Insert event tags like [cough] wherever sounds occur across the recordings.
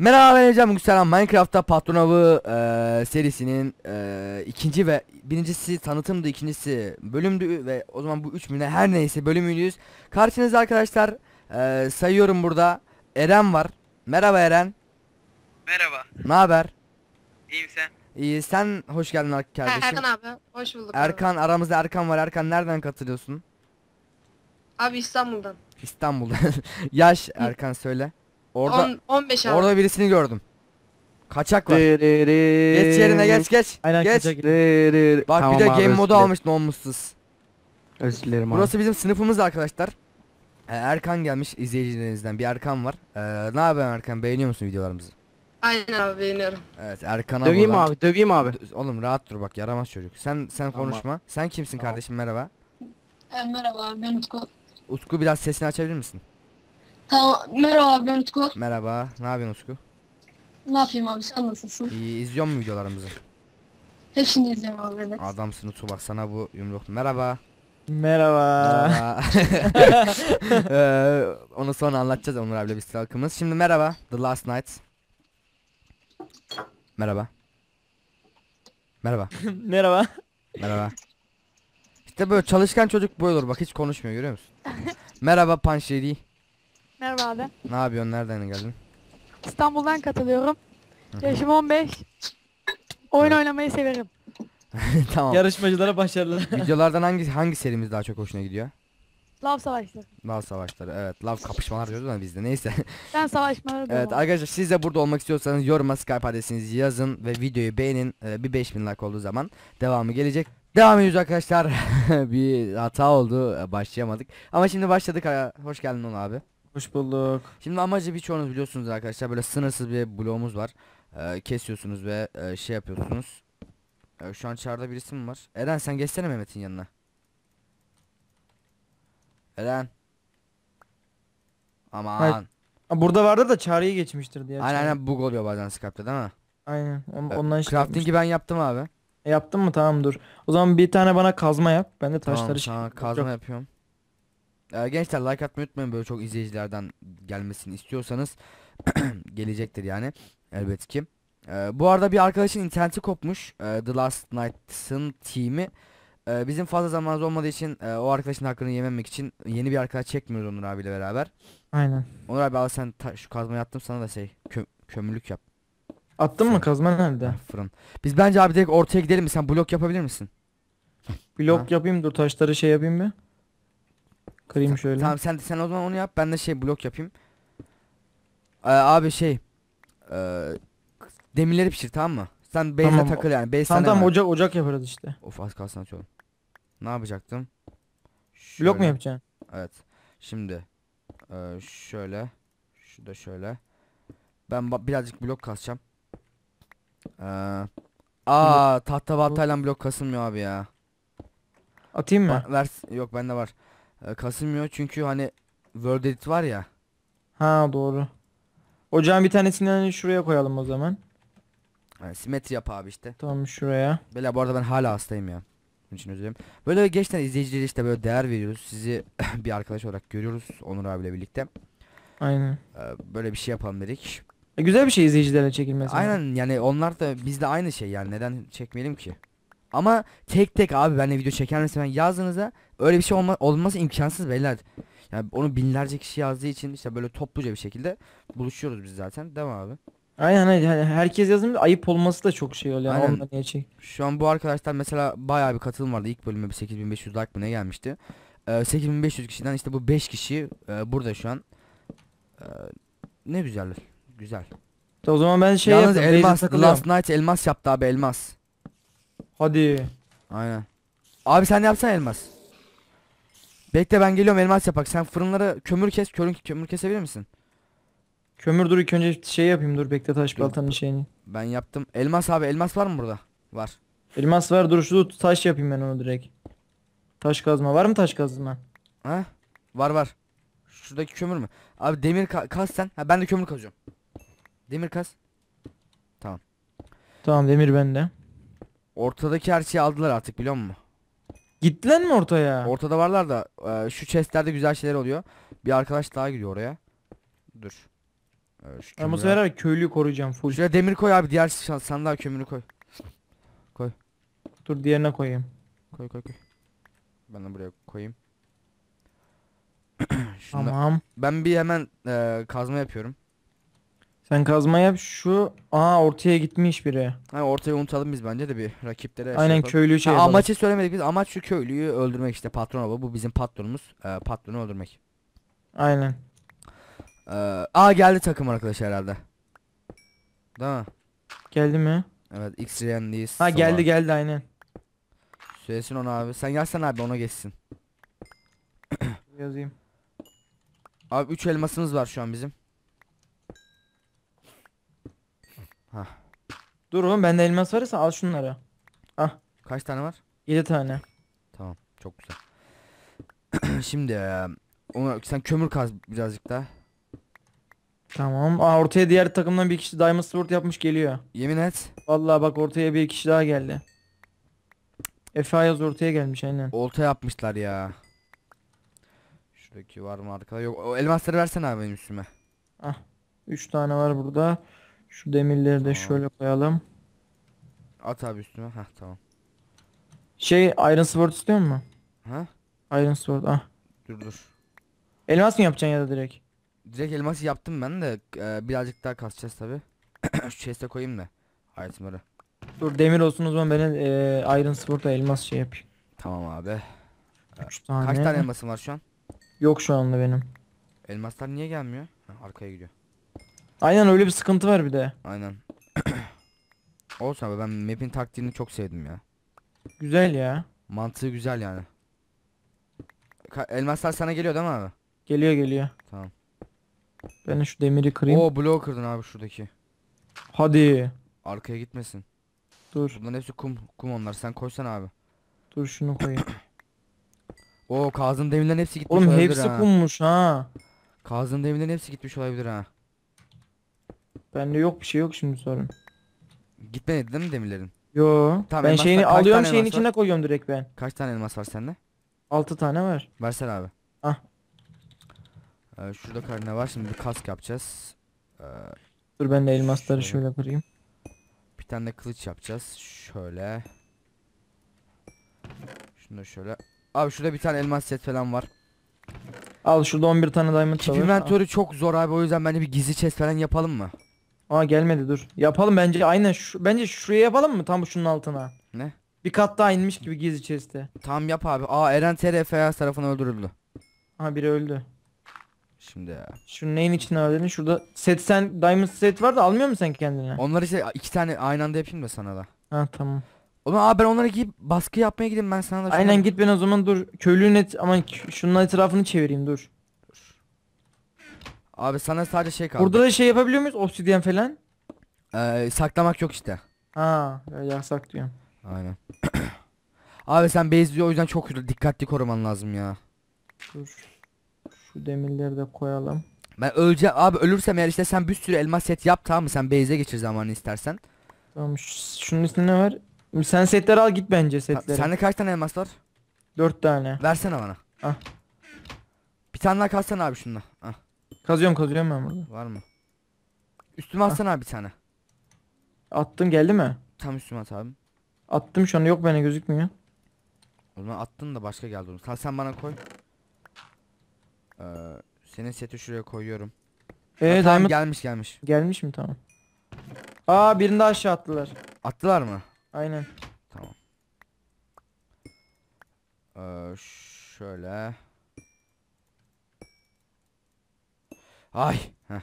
Merhaba ben Ecem Gükselen Minecraft'ta Patron Avı e, serisinin e, ikinci ve birincisi tanıtımdı ikincisi bölümdü ve o zaman bu üç müne her neyse bölümüyüz. Karşınızda arkadaşlar e, sayıyorum burada Eren var. Merhaba Eren. Merhaba. Ne haber? İyiyim sen. İyi sen hoş geldin kardeşim. Ha, Erkan abi hoş bulduk. Erkan abi. aramızda Erkan var Erkan nereden katılıyorsun? Abi İstanbul'dan. İstanbul'dan. [laughs] Yaş Erkan söyle. Orada 15 abi. orada birisini gördüm. Kaçak var. Geç yerine geç geç. Aynen geç. kaçak. Bak bir de game modu almış olmuşsuz. Özür dilerim abi. Burası bizim sınıfımız arkadaşlar. Ee, Erkan gelmiş izleyicilerimizden. Bir Erkan var. Ee, ne yapıyorsun Erkan? Beğeniyor musun videolarımızı? Aynen abi beğeniyorum. Evet Erkan'a Döveyim abi döveyim abi. Oğlum rahat dur bak yaramaz çocuk. Sen sen Tamam. konuşma. Sen kimsin Tamam. kardeşim merhaba. Ee, merhaba ben Utku. Utku biraz sesini açabilir misin? Tamam. Merhaba ben Utku. Merhaba. Ne yapıyorsun Utku? Ne yapayım abi sen nasılsın? İyi. İzliyor mu videolarımızı? Hepsini izliyorum abi evet. Adamsın Utku bak sana bu yumruk. Merhaba. Merhaba. [laughs] ee, onu sonra anlatacağız Onur abiyle bir halkımız. Şimdi merhaba. The Last Night. Merhaba. Merhaba. [laughs] merhaba. Merhaba. İşte böyle çalışkan çocuk böyle olur. Bak hiç konuşmuyor görüyor musun? [laughs] merhaba Panşeri. Merhaba abi. Ne yapıyorsun? Nereden geldin? İstanbul'dan katılıyorum. Yaşım 15. Oyun oynamayı severim. [laughs] tamam. Yarışmacılara başarılar. [laughs] Videolardan hangi hangi serimiz daha çok hoşuna gidiyor? Love savaşları. Love savaşları evet. Love kapışmalar diyoruz da bizde neyse. [laughs] Ben savaşmaları diyorum. Evet arkadaşlar siz de burada olmak istiyorsanız yoruma Skype adresinizi yazın ve videoyu beğenin. Ee, bir 5000 like olduğu zaman devamı gelecek. Devam ediyoruz arkadaşlar. bir hata oldu. Başlayamadık. Ama şimdi başladık. Ee, hoş geldin Onur abi. Hoş bulduk. Şimdi amacı birçoğunuz biliyorsunuz arkadaşlar böyle sınırsız bir bloğumuz var. Ee, kesiyorsunuz ve e, şey yapıyorsunuz. Ee, şu an çarda birisi mi var? Eren sen geçsene Mehmet'in yanına. Eren. Aman. Hayır. Burada vardı da çağrıyı geçmiştir diye. Aynen aynen bug oluyor bazen Skype'da değil mi? Aynen. On, ee, ondan şey Crafting'i ben yaptım abi. E, yaptın mı? Tamam dur. O zaman bir tane bana kazma yap. Ben de taşları Tamam, şey- kazma yapıyorum. Ee, gençler like atmayı unutmayın böyle çok izleyicilerden gelmesini istiyorsanız [clears throat] gelecektir yani elbet ki. Ee, bu arada bir arkadaşın interneti kopmuş. Ee, The Last Knights'ın team'i. Ee, bizim fazla zamanımız olmadığı için e, o arkadaşın hakkını yememek için yeni bir arkadaş çekmiyoruz Onur abiyle beraber. Aynen. Onur abi al sen şu kazmayı attım sana da şey kö kömürlük yap. Attın sen, mı kazma nerede? Fırın. Biz bence abi direkt ortaya gidelim mi? Sen blok yapabilir misin? Blok ha. yapayım dur taşları şey yapayım mı? Kırayım şöyle. Tamam sen de sen o zaman onu yap. Ben de şey blok yapayım. Ee, abi şey. E, demirleri pişir tamam mı? Sen base'e Tamam. takıl yani. Base Tamam tamam ocak ocak yaparız işte. Of az kalsın atıyorum. Ne yapacaktım? Blok mu yapacaksın? Evet. Şimdi eee, şöyle, şu da şöyle. Ben birazcık blok kasacağım. Eee aa tahta baltayla blok kasılmıyor abi ya. Atayım mı? Ba- vers- yok bende var e, ee, kasılmıyor çünkü hani World Edit var ya. Ha doğru. Ocağın bir tanesini hani şuraya koyalım o zaman. Yani simetri yap abi işte. Tamam şuraya. Böyle bu arada ben hala hastayım ya. Bunun için özür Böyle geçten izleyicilere işte böyle değer veriyoruz. Sizi [laughs] bir arkadaş olarak görüyoruz Onur abiyle birlikte. Aynen. Ee, böyle bir şey yapalım dedik. E, güzel bir şey izleyicilerle çekilmesi. Aynen yani onlar da bizde aynı şey yani neden çekmeyelim ki? Ama tek tek abi benle video çeker misin? Ben yazdığınızda öyle bir şey olma, olması imkansız beyler. Yani onu binlerce kişi yazdığı için işte böyle topluca bir şekilde buluşuyoruz biz zaten. Değil mi abi? Aynen aynen. Herkes yazın ayıp olması da çok şey oluyor. Aynen. Ondan gerçek. Şu an bu arkadaşlar mesela bayağı bir katılım vardı. ilk bölüme 8500 like mı ne gelmişti. Ee, 8500 kişiden işte bu 5 kişi e, burada şu an. Ee, ne güzel. Güzel. O zaman ben şey Yalnız yaptım. elmas. Last night elmas yaptı abi elmas. Hadi. Aynen. Abi sen de yapsana elmas. Bekle ben geliyorum elmas yapak. Sen fırınlara kömür kes. Kömür, kömür kesebilir misin? Kömür dur ilk önce şey yapayım dur bekle taş baltanın şeyini. Ben yaptım. Elmas abi elmas var mı burada? Var. Elmas var dur şu taş yapayım ben onu direkt. Taş kazma var mı taş kazma? Ha? Var var. Şuradaki kömür mü? Abi demir ka kaz sen. Ha ben de kömür kazıyorum. Demir kaz. Tamam. Tamam demir bende. Ortadaki her şeyi aldılar artık biliyor musun? Gittiler mi ortaya? Ortada varlar da e, şu chestlerde güzel şeyler oluyor. Bir arkadaş daha gidiyor oraya. Dur. E, şu Ama sefer abi köylüyü koruyacağım full. Şuraya demir koy abi diğer sa- sandığa kömürü koy. Koy. Dur diğerine koyayım. Koy koy koy. Ben de buraya koyayım. [clears throat] Tamam. Ben bir hemen e, kazma yapıyorum. Sen kazma yap şu. Aa ortaya gitmiş biri. Ha ortaya unutalım biz bence de bir rakiplere. Şey aynen şey köylü şey. Ha, amacı söylemedik biz. Amaç şu köylüyü öldürmek işte patron baba. Bu bizim patronumuz. Ee, patronu öldürmek. Aynen. Ee, aa geldi takım arkadaş herhalde. Değil mi? Geldi mi? Evet x Ha geldi abi. geldi aynen. Söylesin ona abi. Sen gelsen abi ona geçsin. Yazayım. Abi 3 elmasımız var şu an bizim. Hah. Dur oğlum bende elmas varsa al şunları. Ah. Kaç tane var? 7 tane. Tamam çok güzel. [clears throat] Şimdi ona, sen kömür kaz birazcık daha. Tamam. Aa, ortaya diğer takımdan bir kişi Diamond Sword yapmış geliyor. Yemin et. Vallahi bak ortaya bir kişi daha geldi. Efe Ayaz ortaya gelmiş aynen. Olta yapmışlar ya. Şuradaki var mı arkada? Yok. O elmasları versene abi benim üstüme. Ah. 3 tane var burada. Şu demirleri de şöyle koyalım. At abi üstüne. Hah tamam. Şey Iron Sword istiyor mu? Ha? Iron Sword ah. Dur dur. Elmas mı yapacaksın ya da direkt? Direkt elması yaptım ben de e, birazcık daha kasacağız tabi. [clears throat] Şu chest'e koyayım da. Itemları. Dur demir olsun o zaman ben eee Iron Sword'a elmas şey yapayım. Tamam abi. tane. Kaç tane elmasın var şu an? Yok şu anda benim. Elmaslar niye gelmiyor? arkaya gidiyor. Aynen öyle bir sıkıntı var bir de. Aynen. Olsun [clears throat] abi ben map'in taktiğini çok sevdim ya. Güzel ya. Mantığı güzel yani. Ka elmaslar sana geliyor değil mi abi? Geliyor geliyor. Tamam. Ben şu demiri kırayım. Oo bloğu kırdın abi şuradaki. Hadi. Arkaya gitmesin. Dur. Bunların hepsi kum, kum onlar. Sen koysan abi. Dur şunu koyayım. [clears throat] Oo kazın demirlerin hepsi gitmiş Oğlum olabilir hepsi kummuş ha. Kazın demirlerin hepsi gitmiş olabilir ha. Bende yok bir şey yok şimdi sorun. Gitmedi mi demirlerin? Yo. Tamam, ben şeyini var- alıyorum şeyin var? içine koyuyorum direkt ben. Kaç tane elmas var sende? 6 tane var. Versene abi. Ah. Ee, şurada karne var şimdi bir kask yapacağız. Ee, Dur ben de elmasları Şöyle. şöyle kırayım. bir tane de kılıç yapacağız. Şöyle. Şunu da şöyle. Abi şurada bir tane elmas set falan var. Al şurada 11 tane diamond da Keep var. inventory çok zor abi o yüzden bence bir gizli chest falan yapalım mı? Aa gelmedi dur. Yapalım bence aynen şu bence şuraya yapalım mı tam şunun altına? Ne? Bir kat daha inmiş gibi giz içerisinde tam yap abi. Aa Eren TRFS tarafından öldürüldü. aha biri öldü. Şimdi ya. şunun neyin için öldüğünü şurada set sen diamond set var da almıyor musun sen kendine? Onları işte iki tane aynı anda yapayım da sana da. Ha tamam. Oğlum abi ben onlara giyip baskı yapmaya gideyim ben sana da. Aynen git ben o zaman dur. Köylünün et aman şunun etrafını çevireyim dur. Abi sana sadece şey kaldı. Burada da şey yapabiliyor muyuz? Obsidiyen falan. Ee, saklamak yok işte. Ha ya diyorum. Aynen. [clears throat] Abi sen base o yüzden çok dikkatli koruman lazım ya. Dur. Şu demirleri de koyalım. Ben ölce abi ölürsem eğer işte sen bir sürü elmas set yap tamam mı? Sen base'e geçir zamanı istersen. Tamam şunun üstünde ne var? Sen setleri al git bence setleri. Sende kaç tane elmas var? Dört tane. Versene bana. Ah. Bir tane daha kalsana abi şundan. Ah. Kazıyorum kazıyorum ben burada. Var mı? Üstüme atsana abi ah. bir tane. Attım geldi mi? Tam üstüme at abi. Attım şu an yok bana gözükmüyor. O zaman attın da başka geldi Sen, sen bana koy. Ee, senin seti şuraya koyuyorum. Ee, Ha, tamam, gelmiş gelmiş. Gelmiş mi tamam. Aa birini de aşağı attılar. Attılar mı? Aynen. Tamam. Ee, şöyle. Ay. Heh.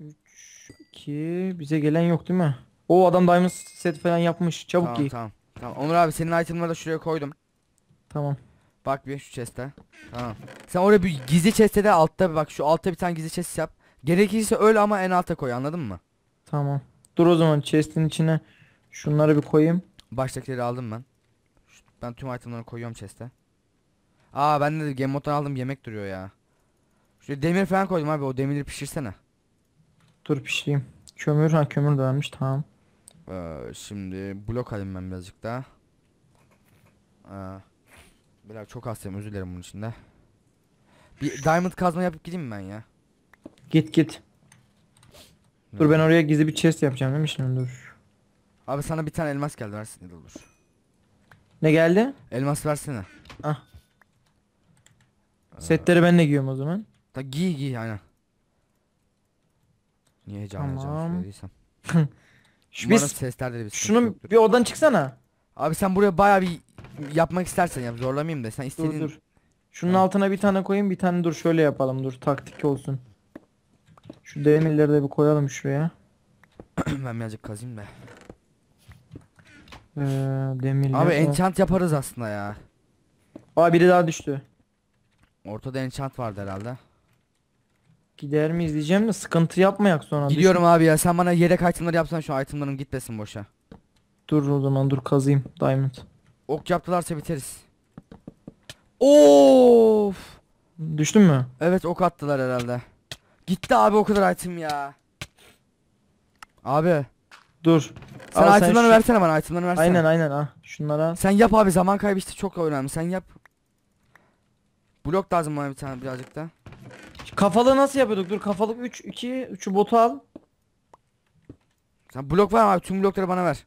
3 2 bize gelen yok değil mi? O adam diamond set falan yapmış. Çabuk tamam, giy. Tamam. Tamam. Onur abi senin itemları da şuraya koydum. Tamam. Bak bir şu chest'e. Tamam. Sen oraya bir gizli chest'e de altta bak şu altta bir tane gizli chest yap. Gerekirse öl ama en alta koy anladın mı? Tamam. Dur o zaman chest'in içine şunları bir koyayım. Baştakileri aldım ben. Ben tüm itemları koyuyorum chest'e. Aa ben de game moddan aldım yemek duruyor ya. Şöyle demir falan koydum abi o demirleri pişirsene. Dur pişireyim. Kömür ha kömür de vermiş tamam. Ee, şimdi blok alayım ben birazcık daha. Ee, biraz çok hastayım özür dilerim bunun içinde. Bir diamond kazma yapıp gideyim mi ben ya? Git git. Ne? Dur ben oraya gizli bir chest yapacağım değil mi şimdi dur. Abi sana bir tane elmas geldi versene olur. Ne geldi? Elmas versene. Ah. Setleri ben de giyiyorum o zaman. Da giy giy aynen. Niye heyecanlı tamam. söylediysem. [laughs] Şu biz, seslerde de bir şunun yoktur. bir odan çıksana. Abi sen buraya baya bir yapmak istersen yap zorlamayayım da sen istediğin. Dur dur. Şunun ha. altına bir tane koyayım bir tane dur şöyle yapalım dur taktik olsun. Şu demirleri de bir koyalım şuraya. ben birazcık kazayım be. Ee, demirler. Abi enchant yaparız aslında ya. Aa biri daha düştü. Ortada enchant vardı herhalde. Gider mi izleyeceğim de sıkıntı yapmayak sonra. Gidiyorum abi ya sen bana yedek itemları yapsana şu itemların gitmesin boşa. Dur o zaman dur kazayım diamond. Ok yaptılarsa biteriz. Of! Düştün mü? Evet ok attılar herhalde. Gitti abi o kadar item ya. Abi. Dur. Sen Al, itemları sen şu... versene bana itemları versene. Aynen aynen ha. Şunlara. Sen yap abi zaman kaybı işte çok önemli sen yap. Blok lazım bana bir tane birazcık da. Kafalı nasıl yapıyorduk? Dur kafalık 3 2 3'ü botu al. Sen blok var mı abi? Tüm blokları bana ver.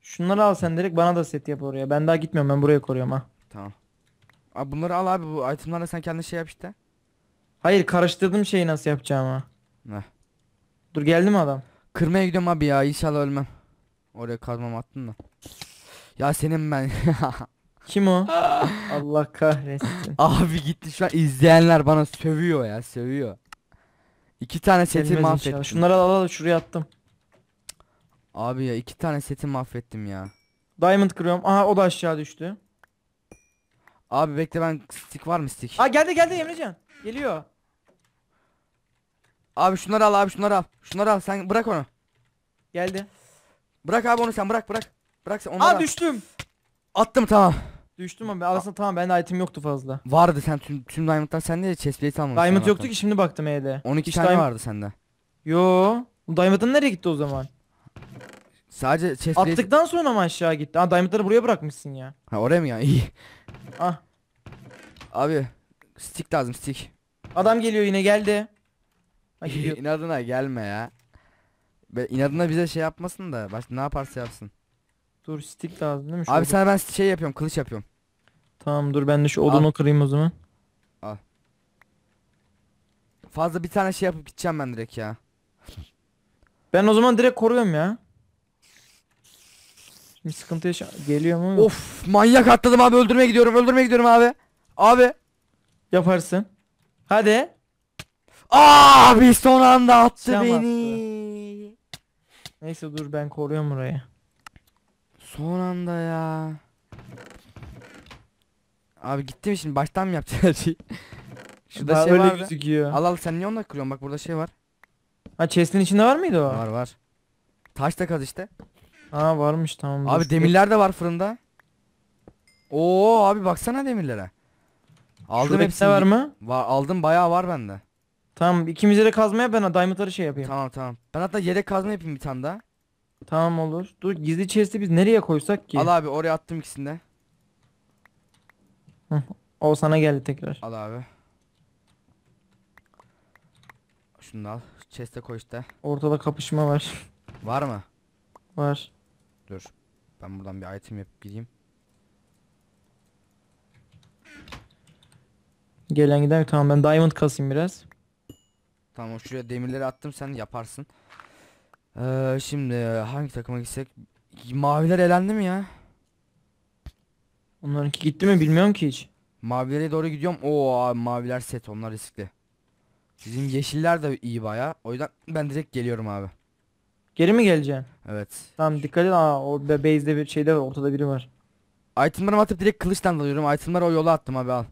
Şunları al sen direkt bana da set yap oraya. Ben daha gitmiyorum ben buraya koruyorum ha. Tamam. Abi bunları al abi bu itemlarla sen kendi şey yap işte. Hayır karıştırdım şeyi nasıl yapacağım ha Heh. Dur geldi mi adam? Kırmaya gidiyorum abi ya inşallah ölmem. Oraya kazmam attın da. Ya senin ben. [laughs] Kim o? [laughs] Allah kahretsin. Abi gitti şu an izleyenler bana sövüyor ya sövüyor. İki tane seti mahvettim. Şunları al al şuraya attım. Abi ya iki tane seti mahvettim ya. Diamond kırıyorum. Aha o da aşağı düştü. Abi bekle ben stick var mı stick? Aa geldi geldi Emrecan. Geliyor. Abi şunları al abi şunları al. Şunları al sen bırak onu. Geldi. Bırak abi onu sen bırak bırak. Bırak sen onu. Aa al. düştüm. Attım tamam. Düştüm ama aslında tamam bende item yoktu fazla. Vardı sen tüm, tüm diamond'dan sende de chestplate almamışsın. Diamond yoktu ki şimdi baktım evde 12 tane vardı sende. Yo. Diamond'ın nereye gitti o zaman? Sadece chestplate... Attıktan sonra ama aşağı gitti? Ha diamond'ları buraya bırakmışsın ya. Ha oraya mı ya? İyi. Ah. Abi stick lazım stick. Adam geliyor yine geldi. Ha, [laughs] inadına gelme ya. Be, inadına bize şey yapmasın da başta ne yaparsa yapsın. Dur stick lazım değil mi? Şu Abi sana ben şey yapıyorum kılıç yapıyorum. Tamam dur ben de şu odunu kırayım o zaman. Al. Fazla bir tane şey yapıp gideceğim ben direkt ya. [laughs] Ben o zaman direkt koruyorum ya. Bir sıkıntı yaşa geliyor mu? Of manyak atladım abi öldürmeye gidiyorum öldürmeye gidiyorum abi. Abi. Yaparsın. Hadi. Abi son anda attı Cam beni. Neyse dur ben koruyorum burayı. Son anda ya. Abi gittim şimdi baştan mı yapacağız her şeyi? [laughs] Şurada Daha şey öyle vardı. gözüküyor. Al al sen niye onunla kırıyorsun bak burada şey var. Ha chest'in içinde var mıydı o? Var var. Taş da kaz işte. Ha varmış tamam. Abi demirler de var fırında. Oo abi baksana demirlere. Aldım hepsi var mı? Var aldım bayağı var bende. Tamam ikimize de kazmaya ben diamondları şey yapayım. Tamam tamam. Ben hatta yedek kazma yapayım bir tane daha. Tamam olur. Dur gizli chest'i biz nereye koysak ki? Al abi oraya attım ikisini de. O sana geldi tekrar. Al abi. Şunu al. Chest'e koy işte. Ortada kapışma var. Var mı? Var. Dur. Ben buradan bir item yapıp gideyim. Gelen giden tamam ben diamond kasayım biraz. Tamam şuraya demirleri attım sen yaparsın. Ee, şimdi hangi takıma gitsek? Maviler elendi mi ya? Onlarınki gitti mi bilmiyorum ki hiç. Mavilere doğru gidiyorum. Oo abi maviler set onlar riskli. Sizin yeşiller de iyi baya. O yüzden ben direkt geliyorum abi. Geri mi geleceksin? Evet. Tamam dikkat et. Aa, o be- base'de bir şeyde ortada biri var. Itemlarımı atıp direkt kılıçtan dalıyorum. Itemları o yola attım abi al.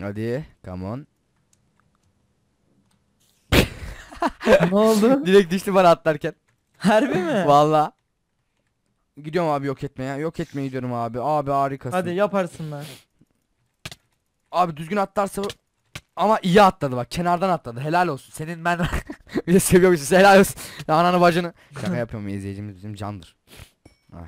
Hadi come on. ne oldu? [laughs] Direkt düştü bana atlarken. Harbi mi? Valla. Gidiyorum abi yok etmeye. Yok etmeye gidiyorum abi. Abi harikasın. Hadi yaparsın ben. Abi düzgün atlarsa ama iyi atladı bak. Kenardan atladı. Helal olsun. Senin ben [laughs] bir de seviyorum sizi. Helal olsun. Ya ananı bacını. Şaka [laughs] yapıyorum izleyicimiz bizim candır. Ah.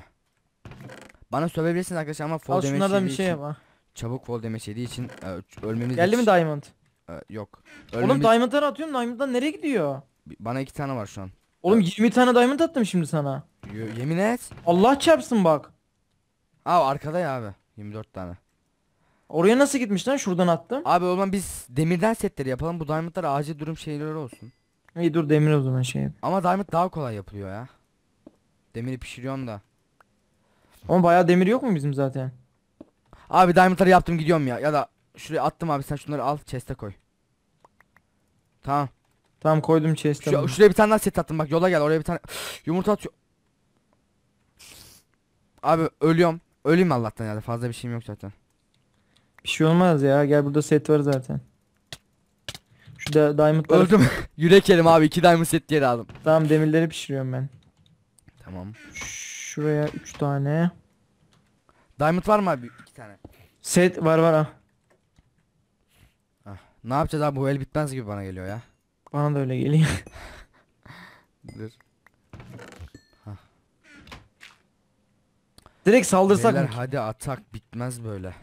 Bana sövebilirsiniz arkadaşlar ama fall Al bir şey için- yap. Çabuk fall demesi yediği için e, ölmemiz Geldi mi diamond? e, yok. Oğlum Ölmemiz- diamond'ları atıyorum. Diamond'dan nereye gidiyor? bana iki tane var şu an. Oğlum 20 tane diamond attım şimdi sana. Y yemin et. Allah çarpsın bak. Abi arkada ya abi. 24 tane. Oraya nasıl gitmiş lan? Şuradan attım. Abi o zaman biz demirden setleri yapalım. Bu diamondlar acil durum şeyleri olsun. İyi dur demir o zaman şey. Ama diamond daha kolay yapılıyor ya. Demiri pişiriyorum da. Ama bayağı demir yok mu bizim zaten? Abi diamondları yaptım gidiyorum ya. Ya da şuraya attım abi sen şunları al chest'e koy. Tamam. Tamam koydum chest'e. Şu, şuraya bir tane daha set attım bak yola gel oraya bir tane. [gasps] Yumurta atıyor. Abi ölüyorum. Öleyim Allah'tan ya fazla bir şeyim yok zaten. Bir şey olmaz ya gel burada set var zaten. Şu da diamondları... Öldüm. [laughs] Yürek yedim abi iki diamond set diye aldım. Tamam demirleri pişiriyorum ben. Tamam. Şuraya üç tane. Diamond var mı abi? İki tane. Set var var ha. Ah, ne yapacağız abi bu el bitmez gibi bana geliyor ya. Bana da öyle geliyor. [laughs] Dur. Direkt saldırsak Beyler, mı? hadi atak bitmez böyle.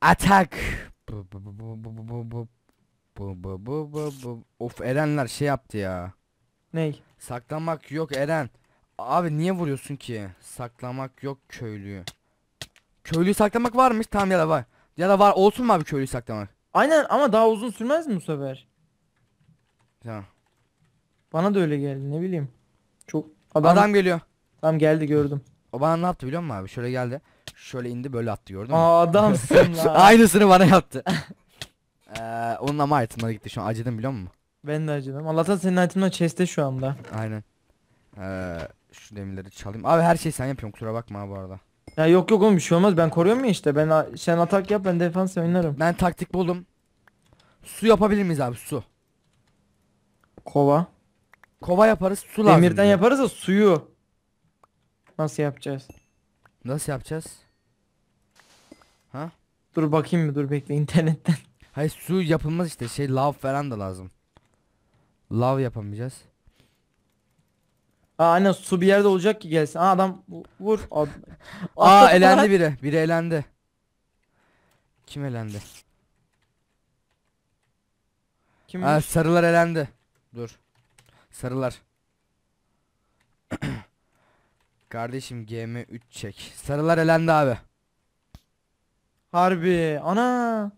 Atak. Bu, bu, bu, bu, bu, bu. Bu, bu, bu, bu, bu. Of Erenler şey yaptı ya. Ney? Saklamak yok Eren. Abi niye vuruyorsun ki? Saklamak yok köylüyü. Köylüyü saklamak varmış tamam ya da var. Ya da var olsun mu abi köylüyü saklamak? Aynen ama daha uzun sürmez mi bu sefer? Ya. Bana da öyle geldi ne bileyim. Çok adam, adam geliyor. Tam geldi gördüm. O bana ne yaptı biliyor musun abi? Şöyle geldi. Şöyle indi böyle attı gördün mü? Aa adamsın [laughs] lan. Aynısını bana yaptı. [laughs] ee, onun ama itemları gitti şu an acıdım biliyor musun? Ben de acıdım. Allah'tan senin itemler chest'te şu anda. Aynen. Ee, şu demirleri çalayım. Abi her şeyi sen yapıyorsun kusura bakma bu arada. Ya yok yok oğlum bir şey olmaz ben koruyorum ya işte ben sen atak yap ben defans oynarım. Ben taktik buldum. Su yapabilir miyiz abi su? Kova. Kova yaparız su lazım. Demirden yaparız da suyu. Nasıl yapacağız? Nasıl yapacağız? Ha? Dur bakayım mı? Dur bekle internetten. [laughs] Hayır su yapılmaz işte. Şey lav falan da lazım. Lav yapamayacağız. Aa anne su bir yerde olacak ki gelsin. Aa adam vur. Aa, [laughs] elendi biri. Biri elendi. Kim elendi? Kim? Aa, sarılar elendi. Dur. Sarılar. Kardeşim GM3 çek. Sarılar elendi abi. Harbi. Ana.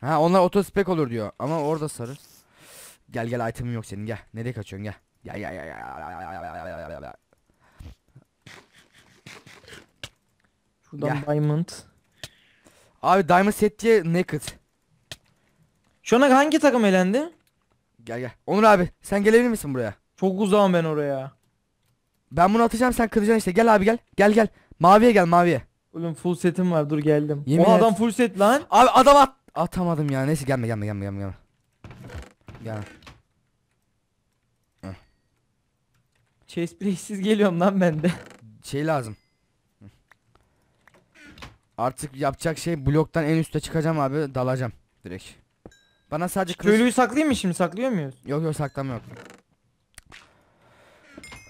Ha onlar otospek olur diyor. Ama orada sarı. Gel gel itemim yok senin gel. Nereye kaçıyorsun gel. Gel gel gel gel gel. Şuradan Gel. diamond. Abi diamond set diye naked. Şu ana hangi takım elendi? Gel gel. Onur abi sen gelebilir misin buraya? Çok uzağım ben oraya. Ben bunu atacağım sen kıracaksın işte. Gel abi gel. Gel gel. Maviye gel maviye. Oğlum full setim var dur geldim. Yemin Oha et. adam full set lan. Abi adam at. Atamadım ya. Neyse gelme gelme gelme gelme. Gelme. gelme. Chest plate'siz geliyorum lan ben de. Şey lazım. Artık yapacak şey bloktan en üste çıkacağım abi dalacağım direkt. Bana sadece kılıç... Köylüyü saklayayım mı şimdi saklıyor muyuz? Yok yok saklamıyorum.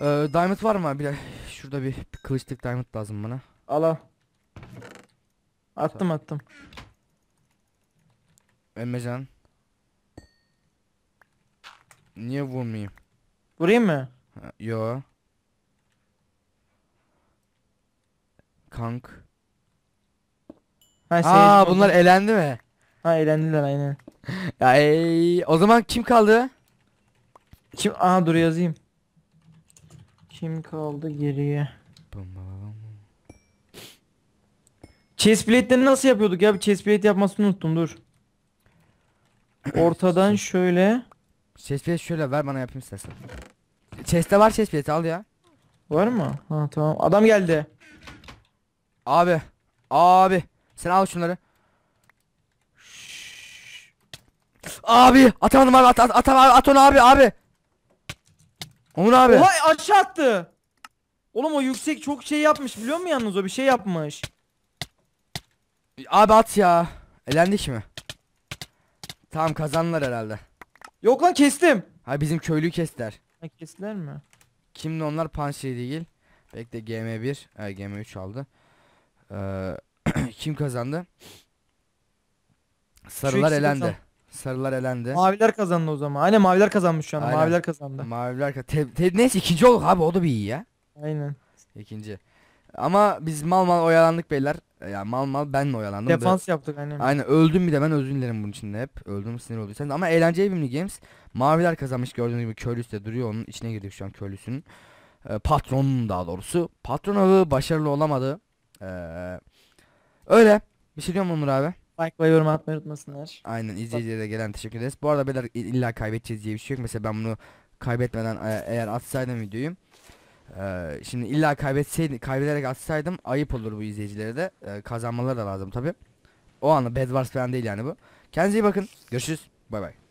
Ee, diamond var mı? Bir şurada bir, bir kılıçlık diamond lazım bana. Al al. Attım attım. Emrecan. Niye vurmayayım? Vurayım mı? Ha, Yo. Kank. Ha, şey, Aa bunlar elendi mi? Ha elendiler aynen. Ay [laughs] o zaman kim kaldı? Kim? Aha dur yazayım. Kim kaldı geriye? Chestplate'leri nasıl yapıyorduk ya? Bir chestplate yapmasını unuttum dur. Ortadan şöyle. Chestplate şöyle ver bana yapayım istersen. Chest'te var chestplate al ya. Var mı? Ha tamam. Adam geldi. Abi. Abi. Sen al şunları. Abi atamadım abi at, at, at, at, at onu abi abi. Onur abi. Oha aşağı attı. Oğlum o yüksek çok şey yapmış biliyor musun yalnız o bir şey yapmış. Abi at ya. Elendik mi? Tamam kazanlar herhalde. Yok lan kestim. Ha bizim köylüyü kestiler. Ha kestiler mi? Kimdi onlar Panseri değil. Bekle GM1. E, GM3 aldı. Ee, [clears throat] kim kazandı? Sarılar elendi. Kazandı. Sarılar elendi. Maviler kazandı o zaman. Aynen maviler kazanmış şu an. Maviler kazandı. Maviler ka neyse ikinci olduk abi o da bir iyi ya. Aynen. İkinci. Ama biz mal mal oyalandık beyler. Ya yani mal mal ben mi oyalandım? Defans da. yaptık aynen. Aynen öldüm bir de ben özür dilerim bunun için de hep. Öldüm sinir olduysan. Ama eğlenceli bir mini games. Maviler kazanmış gördüğünüz gibi köylüsü de duruyor onun içine girdik şu an köylüsünün. Ee, patron daha doğrusu. Patron avı başarılı olamadı. Ee, öyle. Bir şey diyor Onur abi? like ve yorum atmayı unutmasınlar. Aynen izleyicilere gelen teşekkür ederiz. Bu arada beyler illa kaybedeceğiz diye bir şey yok. Mesela ben bunu kaybetmeden e, eğer atsaydım videoyu. E, şimdi illa kaybetseydim, kaybederek atsaydım ayıp olur bu izleyicilere de. E, kazanmaları da lazım tabi. O anla Bed Wars falan değil yani bu. Kendinize iyi bakın. Görüşürüz. Bay bay.